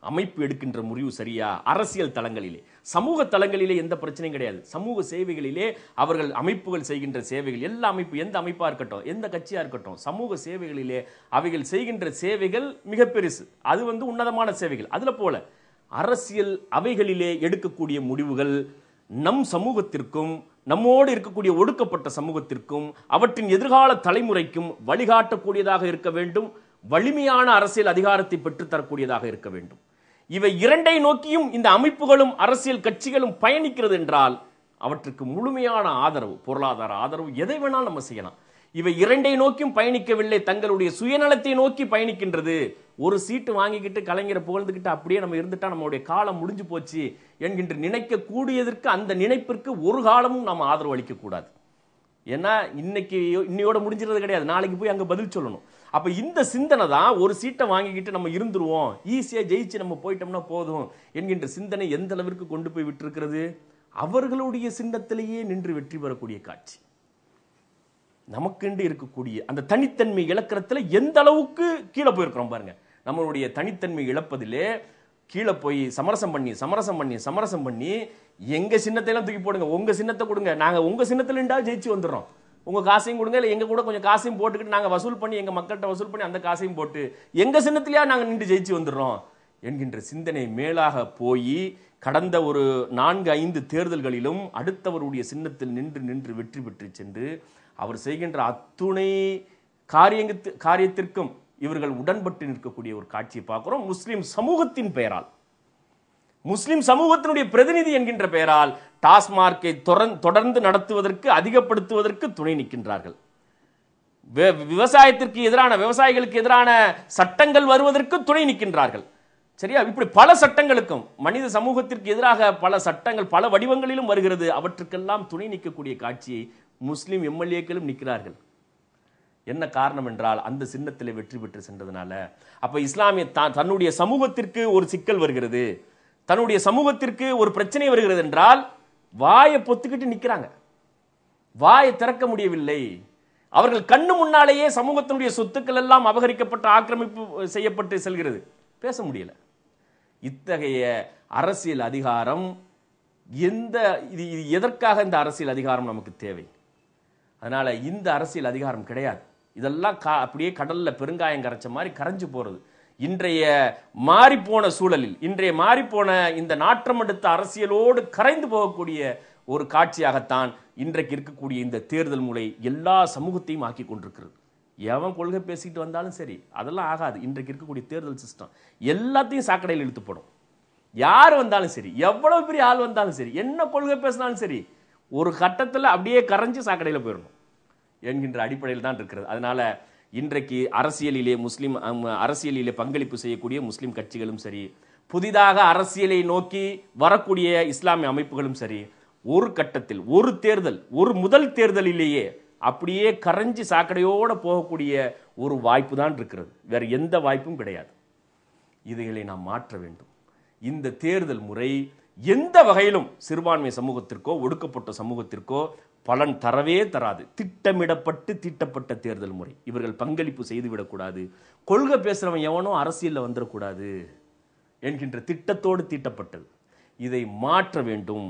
அமைப்பு எடுக்கின்ற முடிவு சரியா அரசியல் தளங்களிலே சமூக தளங்களிலே எந்த பிரச்சனையும் கிடையாது சமூக சேவைகளிலே அவர்கள் அமைப்புகள் செய்கின்ற சேவைகள் எல்லா அமைப்பு எந்த அமைப்பாக இருக்கட்டும் எந்த கட்சியாக இருக்கட்டும் சமூக சேவைகளிலே அவைகள் செய்கின்ற சேவைகள் மிக பெருசு அது வந்து உன்னதமான சேவைகள் அதில் போல அரசியல் அவைகளிலே எடுக்கக்கூடிய முடிவுகள் நம் சமூகத்திற்கும் நம்மோடு இருக்கக்கூடிய ஒடுக்கப்பட்ட சமூகத்திற்கும் அவற்றின் எதிர்கால தலைமுறைக்கும் வழிகாட்டக்கூடியதாக இருக்க வேண்டும் வலிமையான அரசியல் அதிகாரத்தை பெற்றுத்தரக்கூடியதாக இருக்க வேண்டும் இவை இரண்டை நோக்கியும் இந்த அமைப்புகளும் அரசியல் கட்சிகளும் பயணிக்கிறது என்றால் அவற்றுக்கு முழுமையான ஆதரவு பொருளாதார ஆதரவு எதை வேணாலும் நம்ம செய்யலாம் இவை இரண்டை நோக்கியும் பயணிக்கவில்லை தங்களுடைய சுயநலத்தை நோக்கி பயணிக்கின்றது ஒரு சீட்டு வாங்கிக்கிட்டு கலைஞரை புகழ்ந்துக்கிட்டு அப்படியே நம்ம இருந்துட்டா நம்மளுடைய காலம் முடிஞ்சு போச்சு என்கின்ற நினைக்கக்கூடியதற்கு அந்த நினைப்பிற்கு ஒரு காலமும் நாம் ஆதரவு அளிக்கக்கூடாது ஏன்னா இன்னைக்கு இன்னையோட முடிஞ்சிருது கிடையாது நாளைக்கு போய் அங்கே பதில் சொல்லணும் அப்போ இந்த சிந்தனை தான் ஒரு சீட்டை வாங்கிக்கிட்டு நம்ம இருந்துருவோம் ஈஸியாக ஜெயிச்சு நம்ம போயிட்டோம்னா போதும் என்கின்ற சிந்தனை எந்த அளவிற்கு கொண்டு போய் விட்டுருக்கிறது அவர்களுடைய சின்னத்திலேயே நின்று வெற்றி பெறக்கூடிய காட்சி நமக்குண்டு இருக்கக்கூடிய அந்த தனித்தன்மை இழக்கிறதுல எந்த அளவுக்கு கீழே போயிருக்கிறோம் பாருங்க நம்மளுடைய தனித்தன்மை இழப்பதிலே கீழே போய் சமரசம் பண்ணி சமரசம் பண்ணி சமரசம் பண்ணி எங்கள் சின்னத்தையெல்லாம் தூக்கி போடுங்க உங்கள் சின்னத்தை கொடுங்க நாங்கள் உங்கள் சின்னத்துலண்டா ஜெயிச்சு வந்துடுறோம் உங்கள் காசையும் கொடுங்க இல்லை எங்கள் கூட கொஞ்சம் காசையும் போட்டுக்கிட்டு நாங்கள் வசூல் பண்ணி எங்கள் மக்கள்கிட்ட வசூல் பண்ணி அந்த காசையும் போட்டு எங்கள் சின்னத்திலேயே நாங்கள் நின்று ஜெயிச்சு வந்துடுறோம் என்கின்ற சிந்தனை மேலாக போய் கடந்த ஒரு நான்கு ஐந்து தேர்தல்களிலும் அடுத்தவருடைய சின்னத்தில் நின்று நின்று வெற்றி பெற்று சென்று அவர் செய்கின்ற அத்துணை காரியங்கத்து காரியத்திற்கும் இவர்கள் உடன்பட்டு நிற்கக்கூடிய ஒரு காட்சியை பார்க்குறோம் முஸ்லீம் சமூகத்தின் பெயரால் முஸ்லிம் சமூகத்தினுடைய பிரதிநிதி என்கின்ற பெயரால் டாஸ்மார்க்கை தொடர்ந்து நடத்துவதற்கு அதிகப்படுத்துவதற்கு துணை நிற்கின்றார்கள் விவசாயத்திற்கு எதிரான விவசாயிகளுக்கு எதிரான சட்டங்கள் வருவதற்கு துணை நிற்கின்றார்கள் சரியா இப்படி பல சட்டங்களுக்கும் மனித சமூகத்திற்கு எதிராக பல சட்டங்கள் பல வடிவங்களிலும் வருகிறது அவற்றுக்கெல்லாம் துணை நிற்கக்கூடிய காட்சியை முஸ்லீம் எம்எல்ஏக்களும் நிற்கிறார்கள் என்ன காரணம் என்றால் அந்த சின்னத்தில் வெற்றி பெற்று சென்றதுனால அப்போ இஸ்லாமிய தன்னுடைய சமூகத்திற்கு ஒரு சிக்கல் வருகிறது தன்னுடைய சமூகத்திற்கு ஒரு பிரச்சனை வருகிறது என்றால் வாயை பொத்துக்கிட்டு நிற்கிறாங்க வாயை திறக்க முடியவில்லை அவர்கள் கண்ணு முன்னாலேயே சமூகத்தினுடைய சொத்துக்கள் எல்லாம் அபகரிக்கப்பட்டு ஆக்கிரமிப்பு செய்யப்பட்டு செல்கிறது பேச முடியல இத்தகைய அரசியல் அதிகாரம் எந்த இது இது எதற்காக இந்த அரசியல் அதிகாரம் நமக்கு தேவை அதனால் இந்த அரசியல் அதிகாரம் கிடையாது இதெல்லாம் கா அப்படியே கடலில் பெருங்காயம் கரைச்ச மாதிரி கரைஞ்சு போகிறது இன்றைய மாறிப்போன சூழலில் இன்றைய மாறிப்போன இந்த நாற்றம் எடுத்த அரசியலோடு கரைந்து போகக்கூடிய ஒரு காட்சியாகத்தான் இன்றைக்கு இருக்கக்கூடிய இந்த தேர்தல் முறை எல்லா சமூகத்தையும் ஆக்கி கொண்டிருக்கிறது எவன் கொள்கை பேசிக்கிட்டு வந்தாலும் சரி அதெல்லாம் ஆகாது இன்றைக்கு இருக்கக்கூடிய தேர்தல் சிஸ்டம் எல்லாத்தையும் சாக்கடையில் இழுத்துப்படும் யார் வந்தாலும் சரி எவ்வளோ பெரிய ஆள் வந்தாலும் சரி என்ன கொள்கை பேசினாலும் சரி ஒரு கட்டத்தில் அப்படியே கரைஞ்சி சாக்கடையில் போயிடணும் என்கின்ற அடிப்படையில் தான் இருக்கிறது அதனால் இன்றைக்கு அரசியலிலே முஸ்லீம் அரசியலிலே பங்களிப்பு செய்யக்கூடிய முஸ்லீம் கட்சிகளும் சரி புதிதாக அரசியலை நோக்கி வரக்கூடிய இஸ்லாமிய அமைப்புகளும் சரி ஒரு கட்டத்தில் ஒரு தேர்தல் ஒரு முதல் தேர்தலிலேயே அப்படியே கரைஞ்சி சாக்கடையோடு போகக்கூடிய ஒரு வாய்ப்பு தான் இருக்கிறது வேறு எந்த வாய்ப்பும் கிடையாது இதுகளை நாம் மாற்ற வேண்டும் இந்த தேர்தல் முறை எந்த வகையிலும் சிறுபான்மை சமூகத்திற்கோ ஒடுக்கப்பட்ட சமூகத்திற்கோ பலன் தரவே தராது திட்டமிடப்பட்டு தீட்டப்பட்ட தேர்தல் முறை இவர்கள் பங்களிப்பு செய்துவிடக்கூடாது கொள்கை பேசுகிறவன் எவனோ அரசியலில் வந்துடக்கூடாது என்கின்ற திட்டத்தோடு தீட்டப்பட்டது இதை மாற்ற வேண்டும்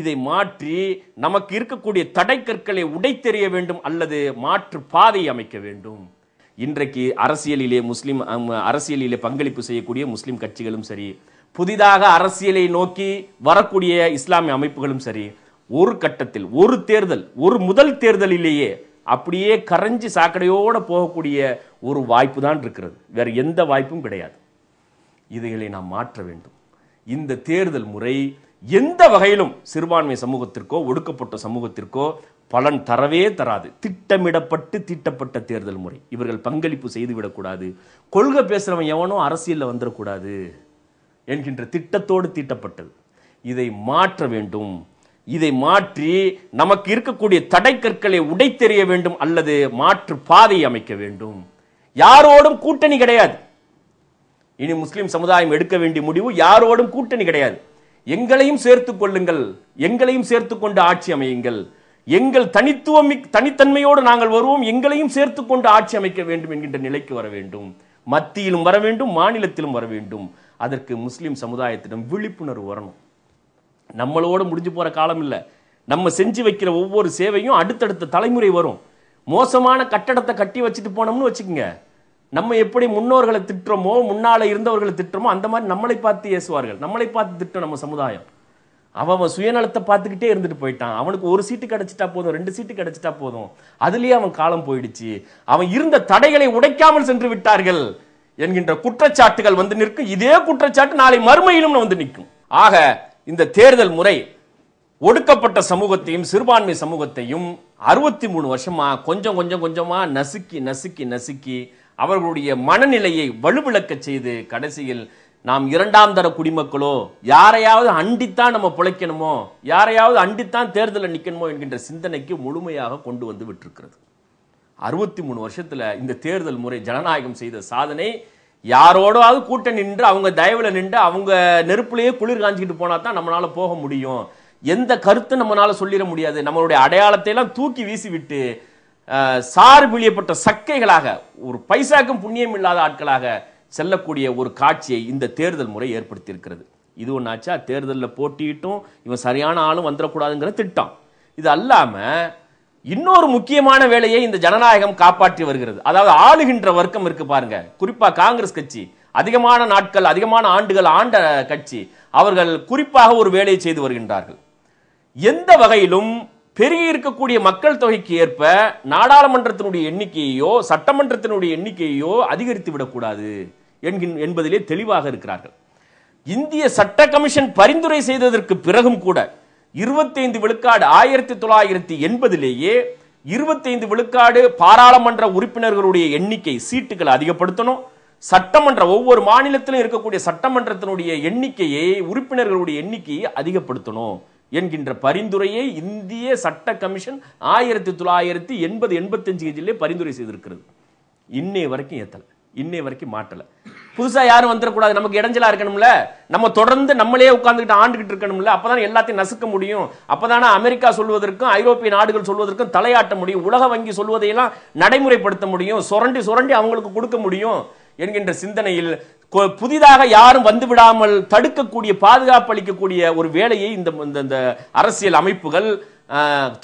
இதை மாற்றி நமக்கு இருக்கக்கூடிய தடைக்கற்களை உடைத்தெறிய வேண்டும் அல்லது மாற்று பாதை அமைக்க வேண்டும் இன்றைக்கு அரசியலிலே முஸ்லீம் அரசியலிலே பங்களிப்பு செய்யக்கூடிய முஸ்லீம் கட்சிகளும் சரி புதிதாக அரசியலை நோக்கி வரக்கூடிய இஸ்லாமிய அமைப்புகளும் சரி ஒரு கட்டத்தில் ஒரு தேர்தல் ஒரு முதல் தேர்தலிலேயே அப்படியே கரைஞ்சி சாக்கடையோடு போகக்கூடிய ஒரு வாய்ப்பு தான் இருக்கிறது வேறு எந்த வாய்ப்பும் கிடையாது இதுகளை நாம் மாற்ற வேண்டும் இந்த தேர்தல் முறை எந்த வகையிலும் சிறுபான்மை சமூகத்திற்கோ ஒடுக்கப்பட்ட சமூகத்திற்கோ பலன் தரவே தராது திட்டமிடப்பட்டு தீட்டப்பட்ட தேர்தல் முறை இவர்கள் பங்களிப்பு செய்துவிடக்கூடாது கொள்கை பேசுகிறவன் எவனோ அரசியலில் வந்துடக்கூடாது என்கின்ற திட்டத்தோடு தீட்டப்பட்டது இதை மாற்ற வேண்டும் இதை மாற்றி நமக்கு இருக்கக்கூடிய தடை கற்களை உடைத்தெறிய வேண்டும் அல்லது மாற்று பாதை அமைக்க வேண்டும் யாரோடும் கூட்டணி கிடையாது இனி முஸ்லிம் சமுதாயம் எடுக்க வேண்டிய முடிவு யாரோடும் கூட்டணி கிடையாது எங்களையும் சேர்த்து கொள்ளுங்கள் எங்களையும் சேர்த்துக்கொண்டு கொண்டு ஆட்சி அமையுங்கள் எங்கள் தனித்துவம் தனித்தன்மையோடு நாங்கள் வருவோம் எங்களையும் சேர்த்து கொண்டு ஆட்சி அமைக்க வேண்டும் என்கின்ற நிலைக்கு வர வேண்டும் மத்தியிலும் வர வேண்டும் மாநிலத்திலும் வர வேண்டும் அதற்கு முஸ்லிம் சமுதாயத்திடம் விழிப்புணர்வு வரணும் நம்மளோட முடிஞ்சு போகிற காலம் இல்லை நம்ம செஞ்சு வைக்கிற ஒவ்வொரு சேவையும் அடுத்தடுத்த தலைமுறை வரும் மோசமான கட்டடத்தை கட்டி வச்சுட்டு போனோம்னு வச்சுக்கோங்க நம்ம எப்படி முன்னோர்களை திட்டுறோமோ முன்னால் இருந்தவர்களை திட்டுறோமோ அந்த மாதிரி நம்மளை பார்த்து ஏசுவார்கள் நம்மளை பார்த்து திட்டம் நம்ம சமுதாயம் அவன் சுயநலத்தை பார்த்துக்கிட்டே இருந்துட்டு போயிட்டான் அவனுக்கு ஒரு சீட்டு கிடைச்சிட்டா போதும் ரெண்டு சீட்டு கிடச்சிட்டா போதும் அதுலேயே அவன் காலம் போயிடுச்சு அவன் இருந்த தடைகளை உடைக்காமல் சென்று விட்டார்கள் என்கின்ற குற்றச்சாட்டுகள் வந்து நிற்கும் இதே குற்றச்சாட்டு நாளை மறுமையிலும் வந்து நிற்கும் ஆக இந்த தேர்தல் முறை ஒடுக்கப்பட்ட சமூகத்தையும் சிறுபான்மை சமூகத்தையும் அறுபத்தி மூணு வருஷமா கொஞ்சம் கொஞ்சம் கொஞ்சமா நசுக்கி நசுக்கி நசுக்கி அவர்களுடைய மனநிலையை வலுவிளக்க செய்து கடைசியில் நாம் இரண்டாம் தர குடிமக்களோ யாரையாவது அண்டித்தான் நம்ம பிழைக்கணுமோ யாரையாவது அண்டித்தான் தேர்தலில் நிற்கணுமோ என்கின்ற சிந்தனைக்கு முழுமையாக கொண்டு வந்து விட்டிருக்கிறது அறுபத்தி மூணு வருஷத்தில் இந்த தேர்தல் முறை ஜனநாயகம் செய்த சாதனை யாரோடாவது கூட்ட நின்று அவங்க தயவில் நின்று அவங்க நெருப்புலேயே குளிர் காஞ்சிக்கிட்டு போனால் தான் நம்மளால் போக முடியும் எந்த கருத்து நம்மளால் சொல்லிட முடியாது நம்மளுடைய அடையாளத்தையெல்லாம் தூக்கி வீசிவிட்டு சார்பிழியப்பட்ட சக்கைகளாக ஒரு பைசாக்கும் புண்ணியம் இல்லாத ஆட்களாக செல்லக்கூடிய ஒரு காட்சியை இந்த தேர்தல் முறை ஏற்படுத்தியிருக்கிறது இது ஒன்றாச்சா தேர்தலில் போட்டியிட்டும் இவன் சரியான ஆளும் வந்துடக்கூடாதுங்கிற திட்டம் இது அல்லாமல் இன்னொரு முக்கியமான வேலையை இந்த ஜனநாயகம் காப்பாற்றி வருகிறது அதாவது ஆளுகின்ற வர்க்கம் இருக்கு பாருங்க குறிப்பா காங்கிரஸ் கட்சி அதிகமான நாட்கள் அதிகமான ஆண்டுகள் ஆண்ட கட்சி அவர்கள் குறிப்பாக ஒரு வேலையை செய்து வருகின்றார்கள் எந்த வகையிலும் பெருகி இருக்கக்கூடிய மக்கள் தொகைக்கு ஏற்ப நாடாளுமன்றத்தினுடைய எண்ணிக்கையோ சட்டமன்றத்தினுடைய எண்ணிக்கையோ அதிகரித்து விடக்கூடாது என்கின் என்பதிலே தெளிவாக இருக்கிறார்கள் இந்திய சட்ட கமிஷன் பரிந்துரை செய்ததற்கு பிறகும் கூட இருபத்தைந்து விழுக்காடு ஆயிரத்தி தொள்ளாயிரத்தி எண்பதிலேயே இருபத்தைந்து விழுக்காடு பாராளுமன்ற உறுப்பினர்களுடைய எண்ணிக்கை சீட்டுகளை அதிகப்படுத்தணும் சட்டமன்ற ஒவ்வொரு மாநிலத்திலும் இருக்கக்கூடிய சட்டமன்றத்தினுடைய எண்ணிக்கையை உறுப்பினர்களுடைய எண்ணிக்கையை அதிகப்படுத்தணும் என்கின்ற பரிந்துரையை இந்திய சட்ட கமிஷன் ஆயிரத்தி தொள்ளாயிரத்தி எண்பது எண்பத்தஞ்சு கேஜிலே பரிந்துரை செய்திருக்கிறது இன்னை வரைக்கும் ஏத்தலை இன்னை வரைக்கும் மாட்டலை புதுசாக யாரும் வந்துடக்கூடாது நமக்கு இடைஞ்சலாக இருக்கணும்ல நம்ம தொடர்ந்து நம்மளே உட்காந்துக்கிட்டு ஆண்டுகிட்டு இருக்கணும்ல அப்போ தான் எல்லாத்தையும் நசுக்க முடியும் அப்போ தானே அமெரிக்கா சொல்வதற்கும் ஐரோப்பிய நாடுகள் சொல்வதற்கும் தலையாட்ட முடியும் உலக வங்கி சொல்வதையெல்லாம் நடைமுறைப்படுத்த முடியும் சுரண்டி சுரண்டி அவங்களுக்கு கொடுக்க முடியும் என்கின்ற சிந்தனையில் புதிதாக யாரும் வந்து விடாமல் தடுக்கக்கூடிய பாதுகாப்பு அளிக்கக்கூடிய ஒரு வேலையை இந்த இந்த அரசியல் அமைப்புகள்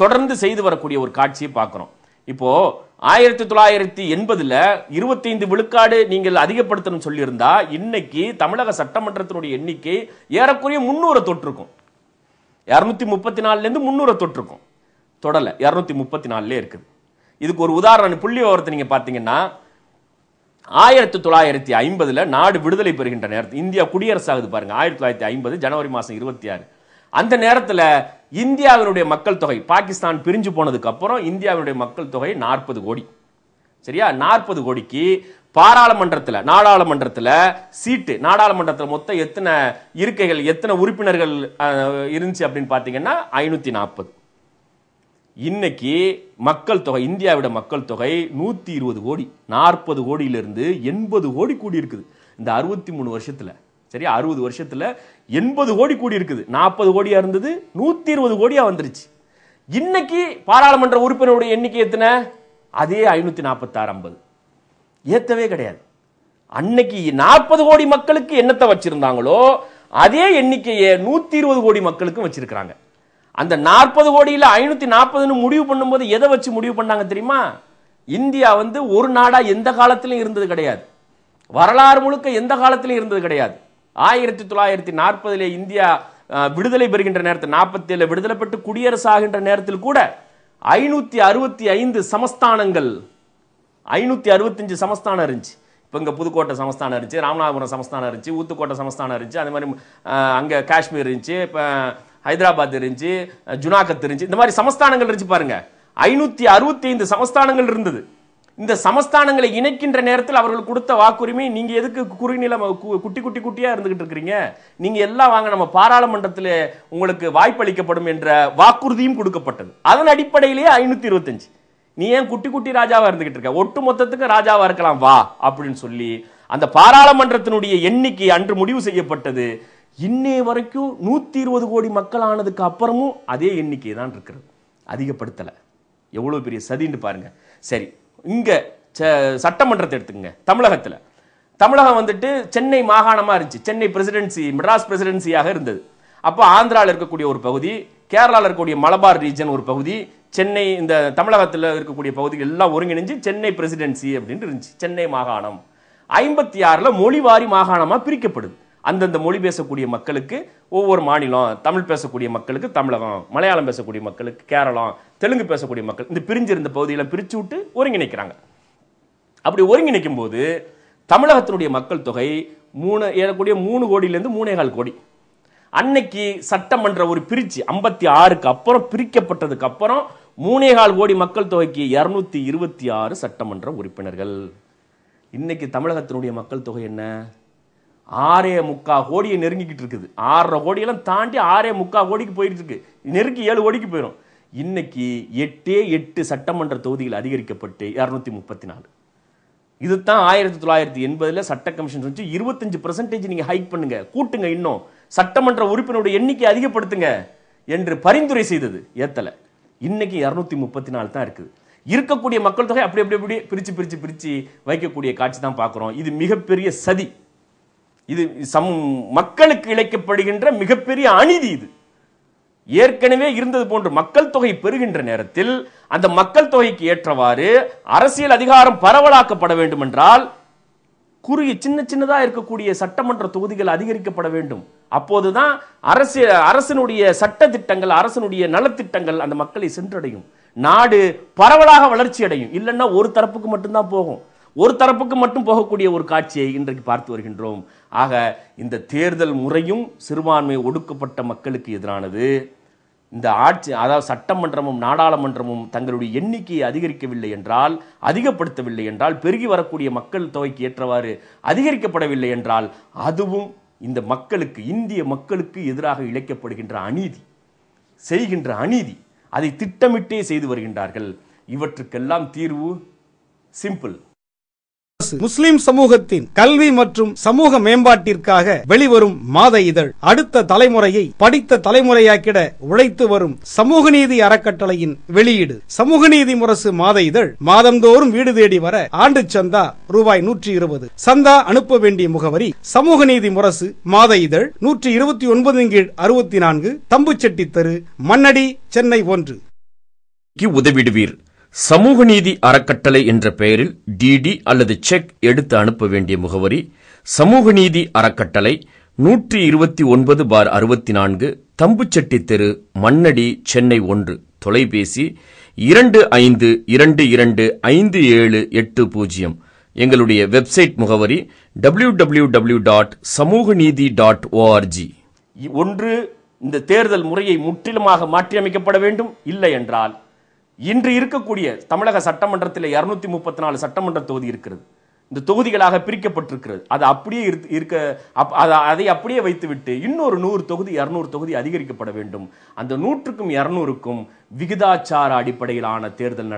தொடர்ந்து செய்து வரக்கூடிய ஒரு காட்சியை பார்க்குறோம் இப்போது ஆயிரத்தி தொள்ளாயிரத்தி எண்பதுல இருபத்தைந்து விழுக்காடு நீங்கள் அதிகப்படுத்தணும் சொல்லியிருந்தா இன்னைக்கு தமிழக சட்டமன்றத்தினுடைய எண்ணிக்கை ஏறக்குறைய தொற்று இருக்கும் இரநூத்தி முப்பத்தி நாலுலேருந்து தொற்று இருக்கும் தொடலை இரநூத்தி முப்பத்தி நாலுலே இருக்குது இதுக்கு ஒரு உதாரணம் புள்ளி விவரத்தை நீங்கள் பார்த்தீங்கன்னா ஆயிரத்தி தொள்ளாயிரத்தி ஐம்பதில் நாடு விடுதலை பெறுகின்ற நேரத்தில் இந்தியா குடியரசாகுது பாருங்கள் ஆயிரத்தி தொள்ளாயிரத்தி ஐம்பது ஜனவரி மாதம் இருபத்தி ஆறு அந்த நேரத்தில் இந்தியாவினுடைய மக்கள் தொகை பாகிஸ்தான் பிரிஞ்சு போனதுக்கு அப்புறம் இந்தியாவினுடைய மக்கள் தொகை நாற்பது கோடி சரியா நாற்பது கோடிக்கு பாராளுமன்றத்தில் நாடாளுமன்றத்தில் சீட்டு நாடாளுமன்றத்தில் மொத்தம் எத்தனை இருக்கைகள் எத்தனை உறுப்பினர்கள் இருந்துச்சு அப்படின்னு பார்த்தீங்கன்னா ஐநூற்றி நாற்பது இன்னைக்கு மக்கள் தொகை இந்தியாவிட மக்கள் தொகை நூற்றி இருபது கோடி நாற்பது கோடியிலிருந்து எண்பது கோடி கூடி இருக்குது இந்த அறுபத்தி மூணு வருஷத்தில் சரி அறுபது வருஷத்தில் எண்பது கோடி கூடி இருக்குது நாற்பது கோடியாக இருந்தது நூற்றி இருபது கோடியாக வந்துருச்சு இன்னைக்கு பாராளுமன்ற உறுப்பினருடைய எண்ணிக்கை எத்தனை அதே ஐநூற்றி நாற்பத்தாறு ஐம்பது ஏற்றவே கிடையாது அன்னைக்கு நாற்பது கோடி மக்களுக்கு என்னத்தை வச்சுருந்தாங்களோ அதே எண்ணிக்கையை நூற்றி இருபது கோடி மக்களுக்கும் வச்சிருக்கிறாங்க அந்த நாற்பது கோடியில் ஐநூற்றி நாற்பதுன்னு முடிவு பண்ணும்போது எதை வச்சு முடிவு பண்ணாங்க தெரியுமா இந்தியா வந்து ஒரு நாடாக எந்த காலத்திலையும் இருந்தது கிடையாது வரலாறு முழுக்க எந்த காலத்திலையும் இருந்தது கிடையாது ஆயிரத்தி தொள்ளாயிரத்தி நாற்பதிலே இந்தியா விடுதலை பெறுகின்ற நேரத்தில் நாற்பத்தி ஏழு விடுதலை பெற்று குடியரசாகின்ற நேரத்தில் கூட ஐநூற்றி அறுபத்தி ஐந்து சமஸ்தானங்கள் ஐநூற்றி அறுபத்தஞ்சு சமஸ்தானம் இருந்துச்சு இப்போ இங்கே புதுக்கோட்டை சமஸ்தானம் இருந்துச்சு ராமநாதபுரம் சமஸ்தானம் இருந்துச்சு ஊத்துக்கோட்டை சமஸ்தானம் இருந்துச்சு அது மாதிரி அங்கே காஷ்மீர் இருந்துச்சு இப்போ ஹைதராபாத் இருந்துச்சு ஜுனாகத் இருந்துச்சு இந்த மாதிரி சமஸ்தானங்கள் இருந்துச்சு பாருங்கள் ஐநூற்றி அறுபத்தி ஐந்து சமஸ்தானங்கள் இருந்தது இந்த சமஸ்தானங்களை இணைக்கின்ற நேரத்தில் அவர்கள் கொடுத்த வாக்குரிமை நீங்கள் எதுக்கு குறுநில குட்டி குட்டி குட்டியாக இருந்துகிட்டு இருக்கிறீங்க நீங்கள் எல்லாம் வாங்க நம்ம பாராளுமன்றத்தில் உங்களுக்கு வாய்ப்பளிக்கப்படும் என்ற வாக்குறுதியும் கொடுக்கப்பட்டது அதன் அடிப்படையிலேயே ஐநூற்றி இருபத்தஞ்சு நீ ஏன் குட்டி குட்டி ராஜாவாக இருந்துகிட்டு இருக்க ஒட்டு மொத்தத்துக்கு ராஜாவாக இருக்கலாம் வா அப்படின்னு சொல்லி அந்த பாராளுமன்றத்தினுடைய எண்ணிக்கை அன்று முடிவு செய்யப்பட்டது இன்னே வரைக்கும் நூற்றி இருபது கோடி மக்கள் ஆனதுக்கு அப்புறமும் அதே எண்ணிக்கை தான் இருக்கிறது அதிகப்படுத்தலை எவ்வளோ பெரிய சதின்னு பாருங்கள் சரி இங்கே சட்டமன்றத்தை எடுத்துக்கங்க தமிழகத்தில் தமிழகம் வந்துட்டு சென்னை மாகாணமாக இருந்துச்சு சென்னை பிரசிடென்சி மெட்ராஸ் பிரசிடென்சியாக இருந்தது அப்போ ஆந்திராவில் இருக்கக்கூடிய ஒரு பகுதி கேரளாவில் இருக்கக்கூடிய மலபார் ரீஜன் ஒரு பகுதி சென்னை இந்த தமிழகத்தில் இருக்கக்கூடிய பகுதிகள் எல்லாம் ஒருங்கிணைஞ்சு சென்னை பிரசிடென்சி அப்படின்னு இருந்துச்சு சென்னை மாகாணம் ஐம்பத்தி ஆறில் மொழிவாரி மாகாணமாக பிரிக்கப்படுது அந்தந்த மொழி பேசக்கூடிய மக்களுக்கு ஒவ்வொரு மாநிலம் தமிழ் பேசக்கூடிய மக்களுக்கு தமிழகம் மலையாளம் பேசக்கூடிய மக்களுக்கு கேரளம் தெலுங்கு பேசக்கூடிய மக்கள் இந்த பிரிஞ்சிருந்த பகுதியில் பிரித்து விட்டு ஒருங்கிணைக்கிறாங்க அப்படி ஒருங்கிணைக்கும் போது தமிழகத்தினுடைய மக்கள் தொகை மூணு ஏறக்கூடிய மூணு கோடியிலேருந்து மூணே கால் கோடி அன்னைக்கு சட்டமன்ற ஒரு பிரிச்சு ஐம்பத்தி ஆறுக்கு அப்புறம் பிரிக்கப்பட்டதுக்கு அப்புறம் மூணே கால் கோடி மக்கள் தொகைக்கு இரநூத்தி இருபத்தி ஆறு சட்டமன்ற உறுப்பினர்கள் இன்னைக்கு தமிழகத்தினுடைய மக்கள் தொகை என்ன ஆறே முக்கா கோடியை நெருங்கிக்கிட்டு இருக்குது ஆறரை கோடியெல்லாம் தாண்டி ஆறே முக்கா கோடிக்கு போயிட்டு இருக்கு நெருக்கி ஏழு கோடிக்கு போயிடும் இன்னைக்கு எட்டே எட்டு சட்டமன்ற தொகுதிகள் அதிகரிக்கப்பட்டு இரநூத்தி முப்பத்தி நாலு இது தான் ஆயிரத்தி தொள்ளாயிரத்தி எண்பதில் சட்ட கமிஷன் வச்சு இருபத்தஞ்சு பர்சன்டேஜ் நீங்கள் ஹைக் பண்ணுங்க கூட்டுங்க இன்னும் சட்டமன்ற உறுப்பினருடைய எண்ணிக்கை அதிகப்படுத்துங்க என்று பரிந்துரை செய்தது ஏத்தலை இன்னைக்கு இரநூத்தி முப்பத்தி நாலு தான் இருக்குது இருக்கக்கூடிய மக்கள் தொகை அப்படி அப்படி அப்படி பிரித்து பிரித்து பிரித்து வைக்கக்கூடிய காட்சி தான் பார்க்குறோம் இது மிகப்பெரிய சதி இது சம் மக்களுக்கு இழைக்கப்படுகின்ற மிகப்பெரிய அநீதி இது ஏற்கனவே இருந்தது போன்று மக்கள் தொகை பெறுகின்ற நேரத்தில் அந்த மக்கள் தொகைக்கு ஏற்றவாறு அரசியல் அதிகாரம் பரவலாக்கப்பட வேண்டும் என்றால் குறுகிய சின்ன சின்னதாக இருக்கக்கூடிய சட்டமன்ற தொகுதிகள் அதிகரிக்கப்பட வேண்டும் அப்போதுதான் அரசு அரசனுடைய சட்ட திட்டங்கள் அரசனுடைய நலத்திட்டங்கள் அந்த மக்களை சென்றடையும் நாடு பரவலாக வளர்ச்சி அடையும் இல்லைன்னா ஒரு தரப்புக்கு மட்டும்தான் போகும் ஒரு தரப்புக்கு மட்டும் போகக்கூடிய ஒரு காட்சியை இன்றைக்கு பார்த்து வருகின்றோம் ஆக இந்த தேர்தல் முறையும் சிறுபான்மை ஒடுக்கப்பட்ட மக்களுக்கு எதிரானது இந்த ஆட்சி அதாவது சட்டமன்றமும் நாடாளுமன்றமும் தங்களுடைய எண்ணிக்கையை அதிகரிக்கவில்லை என்றால் அதிகப்படுத்தவில்லை என்றால் பெருகி வரக்கூடிய மக்கள் தொகைக்கு ஏற்றவாறு அதிகரிக்கப்படவில்லை என்றால் அதுவும் இந்த மக்களுக்கு இந்திய மக்களுக்கு எதிராக இழைக்கப்படுகின்ற அநீதி செய்கின்ற அநீதி அதை திட்டமிட்டே செய்து வருகின்றார்கள் இவற்றுக்கெல்லாம் தீர்வு சிம்பிள் அரசு முஸ்லிம் சமூகத்தின் கல்வி மற்றும் சமூக மேம்பாட்டிற்காக வெளிவரும் மாத இதழ் அடுத்த தலைமுறையை படித்த தலைமுறையாக்கிட உழைத்து வரும் சமூக நீதி அறக்கட்டளையின் வெளியீடு சமூக நீதி முரசு மாத இதழ் மாதந்தோறும் வீடு தேடி வர ஆண்டு சந்தா ரூபாய் நூற்றி இருபது சந்தா அனுப்ப வேண்டிய முகவரி சமூக நீதி முரசு மாத இதழ் நூற்றி இருபத்தி ஒன்பது கீழ் அறுபத்தி நான்கு தம்புச்செட்டி தெரு மன்னடி சென்னை ஒன்று உதவிடுவீர் சமூக நீதி அறக்கட்டளை என்ற பெயரில் டிடி அல்லது செக் எடுத்து அனுப்ப வேண்டிய முகவரி சமூக நீதி அறக்கட்டளை நூற்றி இருபத்தி ஒன்பது பார் அறுபத்தி நான்கு தம்புச்செட்டி தெரு மண்ணடி சென்னை ஒன்று தொலைபேசி இரண்டு ஐந்து இரண்டு இரண்டு ஐந்து ஏழு எட்டு பூஜ்ஜியம் எங்களுடைய வெப்சைட் முகவரி டபிள்யூ டபிள்யூ டபிள்யூ டாட் சமூக நீதி டாட் ஓஆர்ஜி ஒன்று இந்த தேர்தல் முறையை முற்றிலுமாக மாற்றியமைக்கப்பட வேண்டும் இல்லை என்றால் இன்று இருக்கக்கூடிய தமிழக சட்டமன்றத்தில் இரநூத்தி முப்பத்தி நாலு சட்டமன்ற தொகுதி இருக்கிறது இந்த தொகுதிகளாக பிரிக்கப்பட்டிருக்கிறது அது அப்படியே இருக்க அதை அப்படியே வைத்துவிட்டு இன்னொரு நூறு தொகுதி இரநூறு தொகுதி அதிகரிக்கப்பட வேண்டும் அந்த நூற்றுக்கும் இரநூறுக்கும் விகிதாச்சார அடிப்படையிலான தேர்தல்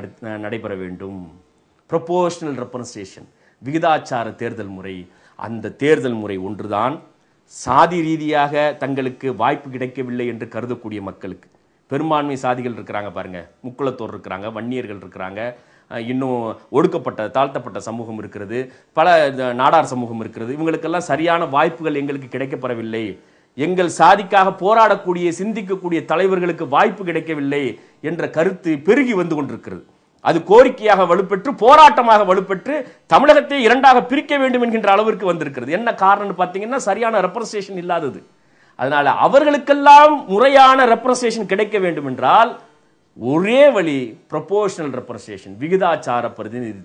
நடைபெற வேண்டும் ப்ரொபோஷனல் ரெப்ரசன்டேஷன் விகிதாச்சார தேர்தல் முறை அந்த தேர்தல் முறை ஒன்றுதான் சாதி ரீதியாக தங்களுக்கு வாய்ப்பு கிடைக்கவில்லை என்று கருதக்கூடிய மக்களுக்கு பெரும்பான்மை சாதிகள் இருக்கிறாங்க பாருங்கள் முக்குளத்தோர் இருக்கிறாங்க வன்னியர்கள் இருக்கிறாங்க இன்னும் ஒடுக்கப்பட்ட தாழ்த்தப்பட்ட சமூகம் இருக்கிறது பல நாடார் சமூகம் இருக்கிறது இவங்களுக்கெல்லாம் சரியான வாய்ப்புகள் எங்களுக்கு கிடைக்கப்பெறவில்லை எங்கள் சாதிக்காக போராடக்கூடிய சிந்திக்கக்கூடிய தலைவர்களுக்கு வாய்ப்பு கிடைக்கவில்லை என்ற கருத்து பெருகி வந்து கொண்டிருக்கிறது அது கோரிக்கையாக வலுப்பெற்று போராட்டமாக வலுப்பெற்று தமிழகத்தை இரண்டாக பிரிக்க வேண்டும் என்கின்ற அளவிற்கு வந்திருக்கிறது என்ன காரணம்னு பார்த்தீங்கன்னா சரியான ரெப்ரசேஷன் இல்லாதது அதனால அவர்களுக்கெல்லாம் முறையான ரெப்ரசேஷன் கிடைக்க வேண்டும் என்றால் ஒரே வழி ப்ரொபோஷனல் ரெப்ரசேஷன் விகிதாச்சார பிரதிநிதி